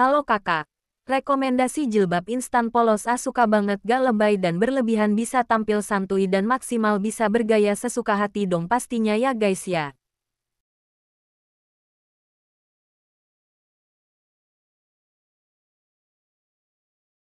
Halo kakak. Rekomendasi jilbab instan polos Asuka banget gak lebay dan berlebihan bisa tampil santuy dan maksimal bisa bergaya sesuka hati dong pastinya ya guys ya.